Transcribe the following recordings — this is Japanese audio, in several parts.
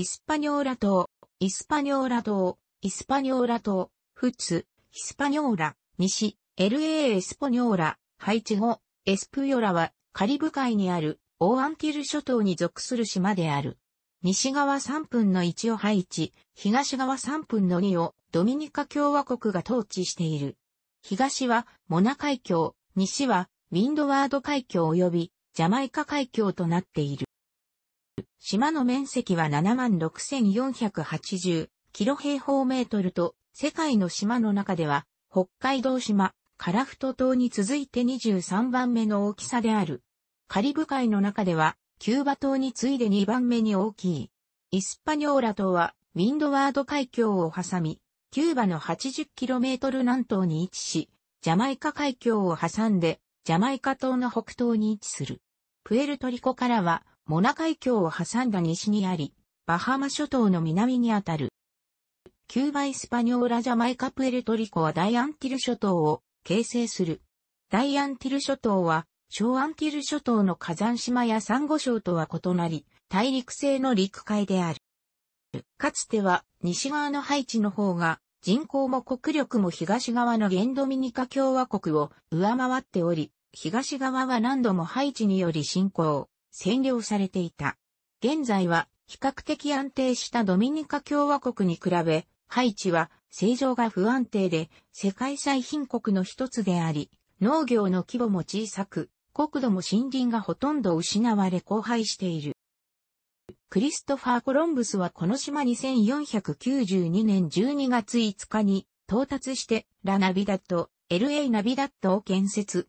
イスパニョーラ島、イスパニョーラ島、イスパニョーラ島、フツ、ヒスパニョーラ、西、LA エスポニョーラ、ハイチ語、エスプヨラは、カリブ海にある、オーアンティル諸島に属する島である。西側3分の1をハイチ、東側3分の2をドミニカ共和国が統治している。東はモナ海峡、西はウィンドワード海峡及びジャマイカ海峡となっている。島の面積は76,480キロ平方メートルと、世界の島の中では、北海道島、カラフト島に続いて23番目の大きさである。カリブ海の中では、キューバ島に次いで2番目に大きい。イスパニョーラ島は、ウィンドワード海峡を挟み、キューバの 80km 南東に位置し、ジャマイカ海峡を挟んで、ジャマイカ島の北東に位置する。プエルトリコからは、モナ海峡を挟んだ西にあり、バハマ諸島の南にあたる。キューバ・イスパニョーラ・ジャマイカ・プエルトリコは大アンティル諸島を形成する。大アンティル諸島は、小アンティル諸島の火山島やサンゴ礁とは異なり、大陸性の陸海である。かつては西側のハイチの方が人口も国力も東側のゲンドミニカ共和国を上回っており、東側は何度もハイチにより侵攻。占領されていた。現在は比較的安定したドミニカ共和国に比べ、ハイチは政情が不安定で世界最貧国の一つであり、農業の規模も小さく、国土も森林がほとんど失われ荒廃している。クリストファー・コロンブスはこの島2 4 9 2年12月5日に到達してラ・ナビダット、LA ナビダットを建設、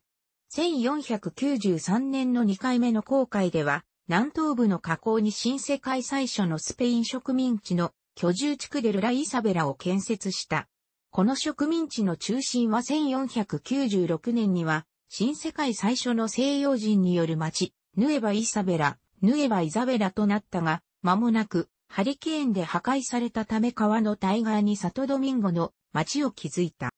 1493年の2回目の航海では、南東部の河口に新世界最初のスペイン植民地の居住地区でルラ・イサベラを建設した。この植民地の中心は1496年には、新世界最初の西洋人による町、ヌエバ・イサベラ、ヌエバ・イザベラとなったが、間もなく、ハリケーンで破壊されたため川の対岸にサトドミンゴの町を築いた。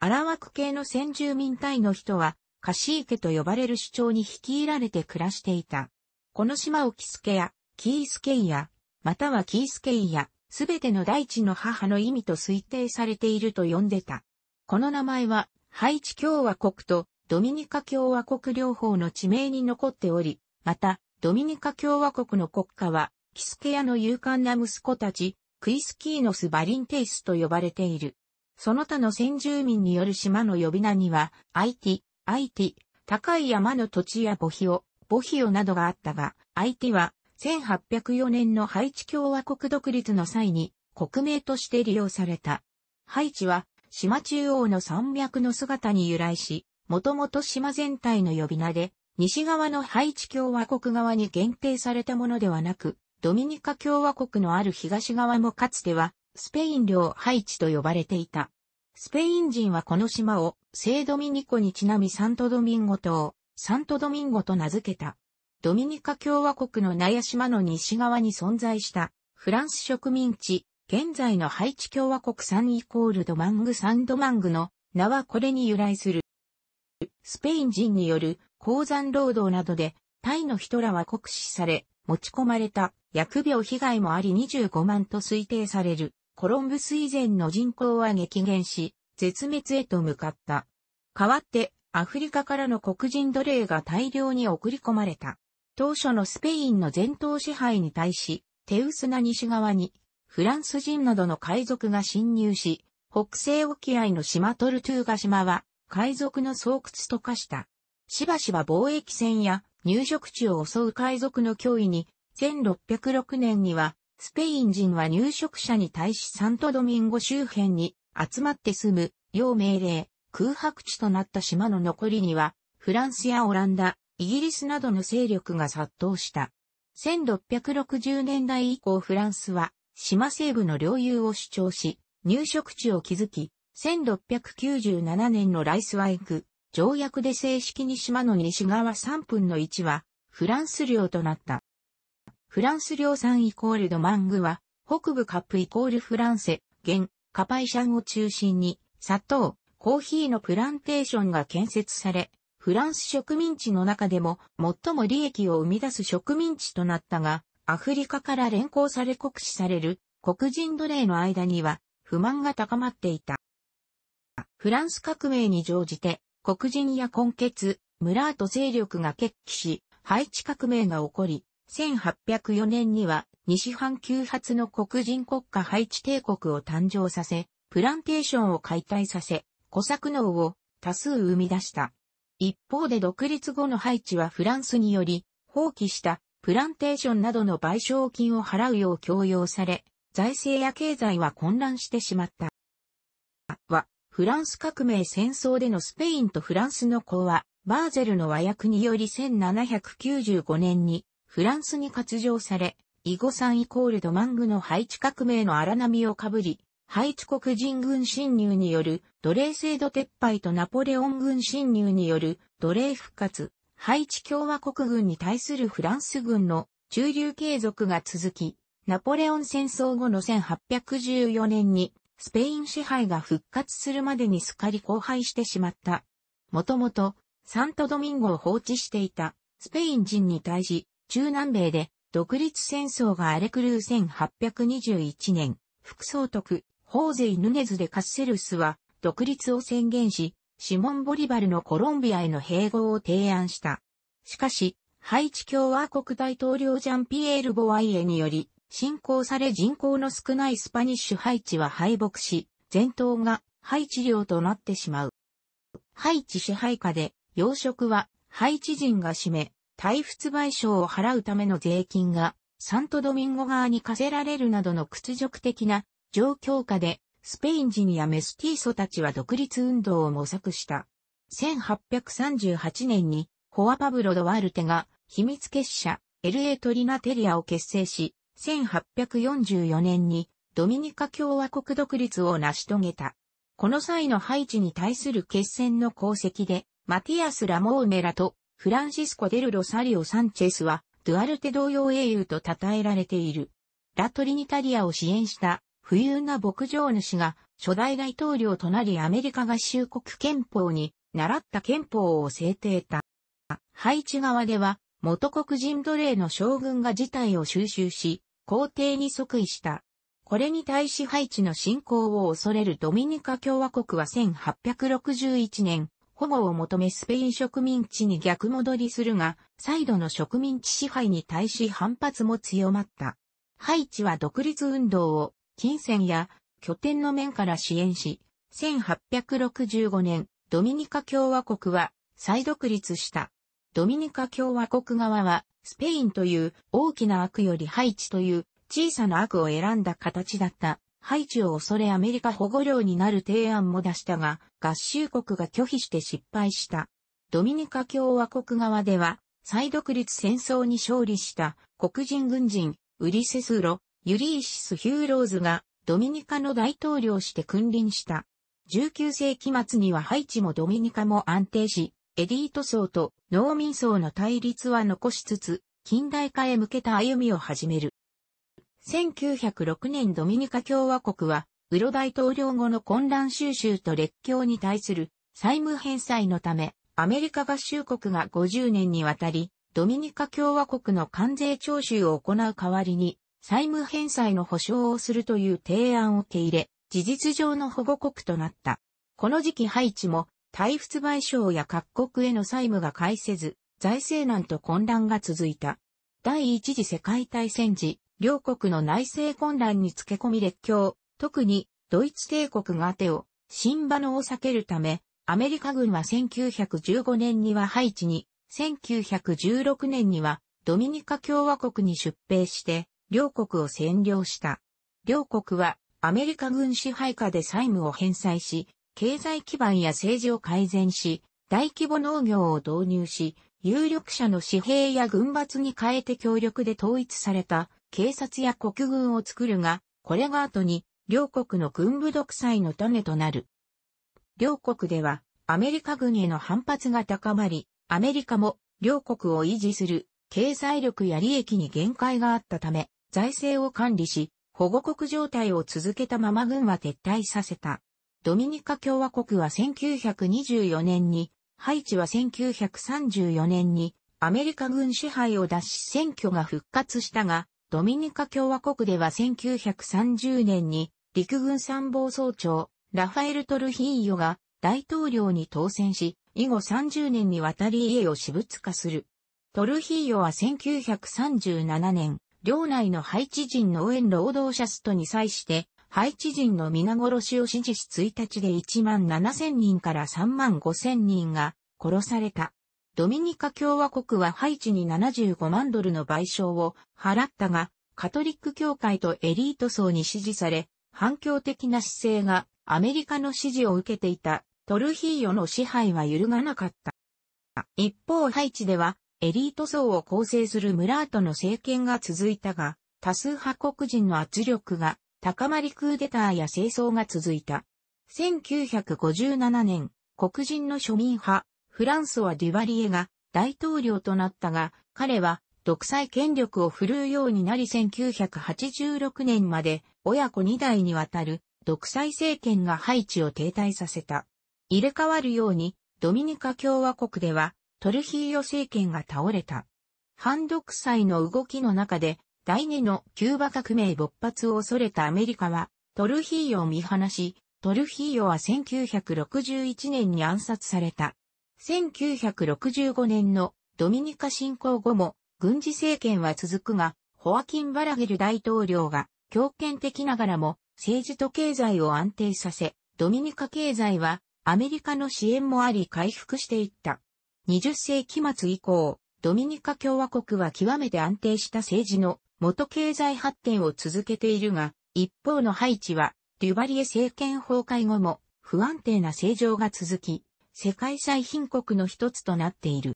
アラワク系の先住民隊の人は、カシーケと呼ばれる主張に率いられて暮らしていた。この島をキスケや、キースケイア、またはキースケイア。すべての大地の母の意味と推定されていると呼んでた。この名前は、ハイチ共和国とドミニカ共和国両方の地名に残っており、また、ドミニカ共和国の国家は、キスケヤの勇敢な息子たち、クイスキーノス・バリンテイスと呼ばれている。その他の先住民による島の呼び名には、アイティ、IT、高い山の土地や墓碑を、墓碑をなどがあったが、IT は1804年のハイチ共和国独立の際に国名として利用された。ハイチは島中央の山脈の姿に由来し、もともと島全体の呼び名で、西側のハイチ共和国側に限定されたものではなく、ドミニカ共和国のある東側もかつては、スペイン領ハイチと呼ばれていた。スペイン人はこの島を、聖ドミニコにちなみサントドミンゴ島、サントドミンゴと名付けた。ドミニカ共和国のナヤ島の西側に存在した、フランス植民地、現在のハイチ共和国サンイコールドマングサンドマングの名はこれに由来する。スペイン人による鉱山労働などで、タイの人らは酷使され、持ち込まれた薬病被害もあり25万と推定される。コロンブス以前の人口は激減し、絶滅へと向かった。代わって、アフリカからの黒人奴隷が大量に送り込まれた。当初のスペインの全島支配に対し、手薄な西側に、フランス人などの海賊が侵入し、北西沖合の島トルトゥーガ島は、海賊の巣窟と化した。しばしば貿易船や入植地を襲う海賊の脅威に、1606年にはスペイン人は入植者に対しサントドミンゴ周辺に集まって住む、要命令、空白地となった島の残りには、フランスやオランダ、イギリスなどの勢力が殺到した。1660年代以降フランスは、島西部の領有を主張し、入植地を築き、1697年のライスワイク条約で正式に島の西側3分の1は、フランス領となった。フランス量産イコールドマングは、北部カップイコールフランセ、現、カパイシャンを中心に、砂糖、コーヒーのプランテーションが建設され、フランス植民地の中でも最も利益を生み出す植民地となったが、アフリカから連行され酷使される黒人奴隷の間には不満が高まっていた。フランス革命に乗じて黒人や根血、ムラート勢力が決起し、配置革命が起こり、1804年には西半球初の黒人国家ハイチ帝国を誕生させ、プランテーションを解体させ、小作農を多数生み出した。一方で独立後のハイチはフランスにより、放棄したプランテーションなどの賠償金を払うよう強要され、財政や経済は混乱してしまった。は、フランス革命戦争でのスペインとフランスの講和、バーゼルの和訳により1795年にフランスに割譲され、イゴサンイコールドマングのハイチ革命の荒波をかぶり、ハイチ国人軍侵入による奴隷制度撤廃とナポレオン軍侵入による奴隷復活、ハイチ共和国軍に対するフランス軍の駐留継続が続き、ナポレオン戦争後の1814年にスペイン支配が復活するまでにすっかり荒廃してしまった。もともとサントドミンゴを放置していたスペイン人に対し中南米で独立戦争が荒れ狂う1821年、副総督、ホーゼイ・ヌネズでカッセルスは独立を宣言し、シモン・ボリバルのコロンビアへの併合を提案した。しかし、ハイチ共和国大統領ジャンピエール・ボワイエにより、侵攻され人口の少ないスパニッシュハイチは敗北し、全島がハイチ領となってしまう。ハイチ支配下で、養殖はハイチ人が占め、対仏賠償を払うための税金がサントドミンゴ側に課せられるなどの屈辱的な状況下でスペイン人やメスティーソたちは独立運動を模索した。1838年にホアパブロ・ドワルテが秘密結社エルエトリナテリアを結成し、1844年にドミニカ共和国独立を成し遂げた。この際のハイチに対する決戦の功績で、マティアス・ラモーネラとフランシスコ・デル・ロサリオ・サンチェスは、ドゥアルテ同様英雄と称えられている。ラ・トリニタリアを支援した富裕な牧場主が初代大統領となりアメリカ合衆国憲法に習った憲法を制定た。ハイチ側では元国人奴隷の将軍が事態を収集し、皇帝に即位した。これに対しハイチの侵攻を恐れるドミニカ共和国は1861年、保護を求めスペイン植民地に逆戻りするが、再度の植民地支配に対し反発も強まった。ハイチは独立運動を金銭や拠点の面から支援し、1865年、ドミニカ共和国は再独立した。ドミニカ共和国側は、スペインという大きな悪よりハイチという小さな悪を選んだ形だった。ハイチを恐れアメリカ保護領になる提案も出したが、合衆国が拒否して失敗した。ドミニカ共和国側では、再独立戦争に勝利した黒人軍人、ウリセスロ、ユリーシス・ヒューローズがドミニカの大統領して君臨した。19世紀末にはハイチもドミニカも安定し、エリート層と農民層の対立は残しつつ、近代化へ向けた歩みを始める。1906年ドミニカ共和国は、ウロ大統領後の混乱収集と列強に対する債務返済のため、アメリカ合衆国が50年にわたり、ドミニカ共和国の関税徴収を行う代わりに、債務返済の保障をするという提案を受け入れ、事実上の保護国となった。この時期ハイチも、対仏賠償や各国への債務が返せず、財政難と混乱が続いた。第一次世界大戦時、両国の内政混乱につけ込み列強、特にドイツ帝国が手を、新場のを避けるため、アメリカ軍は1915年にはハイチに、1916年にはドミニカ共和国に出兵して、両国を占領した。両国はアメリカ軍支配下で債務を返済し、経済基盤や政治を改善し、大規模農業を導入し、有力者の紙幣や軍閥に変えて協力で統一された警察や国軍を作るが、これが後に両国の軍部独裁の種となる。両国ではアメリカ軍への反発が高まり、アメリカも両国を維持する経済力や利益に限界があったため、財政を管理し、保護国状態を続けたまま軍は撤退させた。ドミニカ共和国は1924年に、ハイチは1934年にアメリカ軍支配を脱し選挙が復活したが、ドミニカ共和国では1930年に陸軍参謀総長ラファエル・トルヒーヨが大統領に当選し、以後30年にわたり家を私物化する。トルヒーヨは1937年、領内のハイチ人の応援労働者ストに際して、ハイチ人の皆殺しを支持し1日で1万7千人から3万5千人が殺された。ドミニカ共和国はハイチに75万ドルの賠償を払ったが、カトリック教会とエリート層に支持され、反共的な姿勢がアメリカの支持を受けていたトルヒーヨの支配は揺るがなかった。一方ハイチではエリート層を構成するムラートの政権が続いたが、多数派黒人の圧力が高まりクーデターや清掃が続いた。1957年、黒人の庶民派、フランソワ・デュバリエが大統領となったが、彼は独裁権力を振るうようになり1986年まで親子2代にわたる独裁政権がハイチを停滞させた。入れ替わるようにドミニカ共和国ではトルヒーヨ政権が倒れた。反独裁の動きの中で第二のキューバ革命勃発を恐れたアメリカはトルヒーヨを見放し、トルヒーヨは1961年に暗殺された。1965年のドミニカ侵攻後も軍事政権は続くが、ホアキン・バラゲル大統領が強権的ながらも政治と経済を安定させ、ドミニカ経済はアメリカの支援もあり回復していった。20世紀末以降、ドミニカ共和国は極めて安定した政治の元経済発展を続けているが、一方のハイチは、デュバリエ政権崩壊後も不安定な政情が続き、世界最貧国の一つとなっている。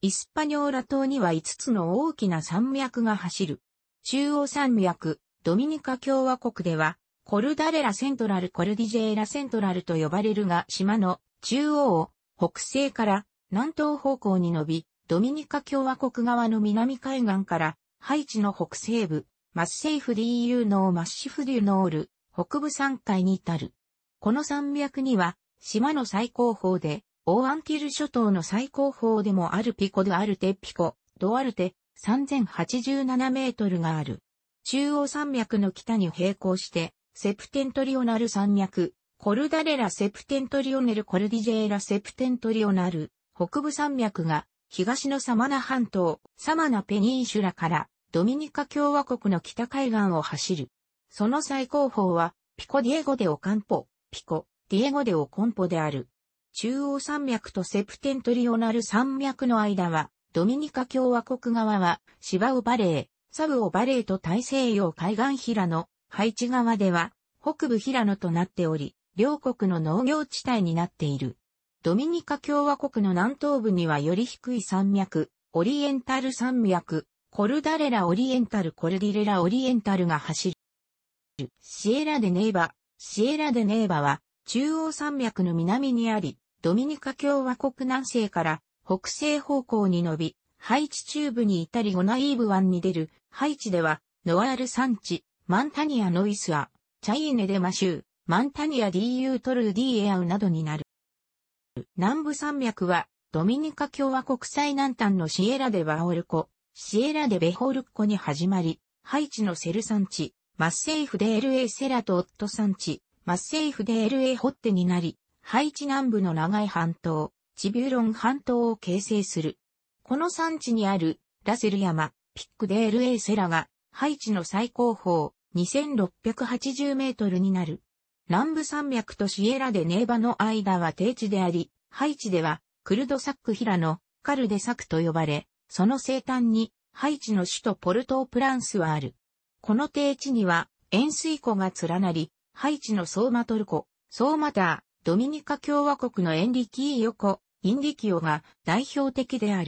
イスパニョーラ島には5つの大きな山脈が走る。中央山脈、ドミニカ共和国では、コルダレラセントラルコルディジェーラセントラルと呼ばれるが島の中央を北西から南東方向に伸び、ドミニカ共和国側の南海岸からハイチの北西部、マッセイフーーノのマッシフデュノール、北部山海に至る。この山脈には島の最高峰で、オーアンティル諸島の最高峰でもあるピコドアルテピコ、ドアルテ、3087メートルがある。中央山脈の北に並行して、セプテントリオナル山脈、コルダレラセプテントリオネルコルディジェーラセプテントリオナル、北部山脈が、東のサマナ半島、サマナペニンシュラから、ドミニカ共和国の北海岸を走る。その最高峰は、ピコディエゴでオカンポ、ピコ、ディエゴデオコンポである。中央山脈とセプテントリオナル山脈の間は、ドミニカ共和国側は、シバオバレー、サブオバレーと大西洋海岸平野、ハイチ側では、北部平野となっており、両国の農業地帯になっている。ドミニカ共和国の南東部にはより低い山脈、オリエンタル山脈、コルダレラオリエンタルコルディレラオリエンタルが走る。シエラデネーバ、シエラデネーバは中央山脈の南にあり、ドミニカ共和国南西から北西方向に伸び、ハイチ中部に至りゴナイーブ湾に出る、ハイチでは、ノアール山地、マンタニアノイスア、チャイネデマ州、マンタニアディーユートルーディエアウなどになる。南部山脈は、ドミニカ共和国最南端のシエラデバオルコ、シエラデベホルコに始まり、ハイチのセル山地、マッセイフデールエセラとオット山地、マッセイフで LA ホッテになり、ハイチ南部の長い半島、チビューロン半島を形成する。この山地にあるラセル山、ピックで LA セラが、ハイチの最高峰、2680メートルになる。南部山脈とシエラでネーバの間は低地であり、ハイチでは、クルドサックヒラのカルデサクと呼ばれ、その生誕に、ハイチの首都ポルトープランスはある。この低地には、塩水湖が連なり、ハイチのソーマトルコ、ソーマター、ドミニカ共和国のエンリキーヨコ、インリキオが代表的である。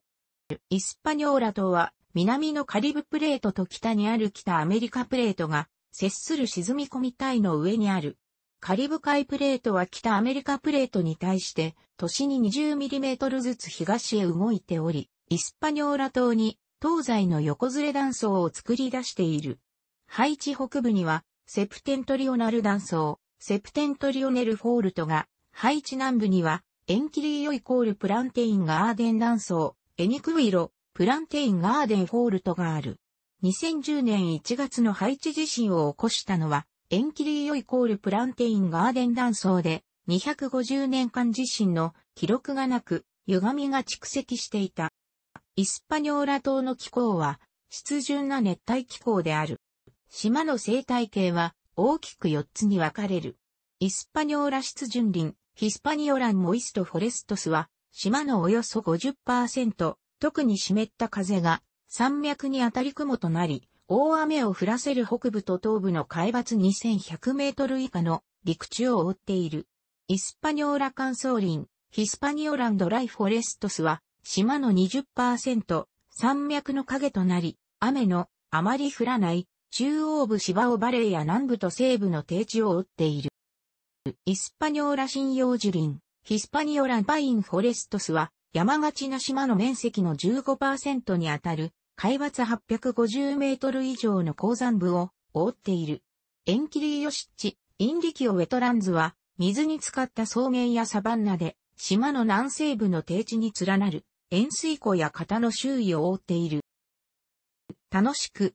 イスパニョーラ島は南のカリブプレートと北にある北アメリカプレートが接する沈み込み帯の上にある。カリブ海プレートは北アメリカプレートに対して都市に 20mm ずつ東へ動いており、イスパニョーラ島に東西の横ずれ断層を作り出している。ハイチ北部にはセプテントリオナル断層、セプテントリオネルフォールトが、ハイチ南部には、エンキリーヨイコールプランテインガーデン断層、エニクウイロ、プランテインガーデンフォールトがある。2010年1月のハイチ地震を起こしたのは、エンキリーヨイコールプランテインガーデン断層で、250年間地震の記録がなく、歪みが蓄積していた。イスパニョーラ島の気候は、湿潤な熱帯気候である。島の生態系は大きく4つに分かれる。イスパニョーラ湿潤林、ヒスパニオランモイストフォレストスは、島のおよそ50%、特に湿った風が山脈に当たり雲となり、大雨を降らせる北部と東部の海抜2100メートル以下の陸地を覆っている。イスパニョーラ乾燥林、ヒスパニオランドライフォレストスは、島の20%、山脈の影となり、雨のあまり降らない中央部芝尾バレーや南部と西部の低地を打っている。イスパニョーラ針葉樹林、ヒスパニオラパインフォレストスは、山がちな島の面積の15%にあたる、海抜850メートル以上の鉱山部を覆っている。エンキリーヨシッチ、インリキオウェトランズは、水に浸かった草原やサバンナで、島の南西部の低地に連なる、塩水湖や型の周囲を覆っている。楽しく、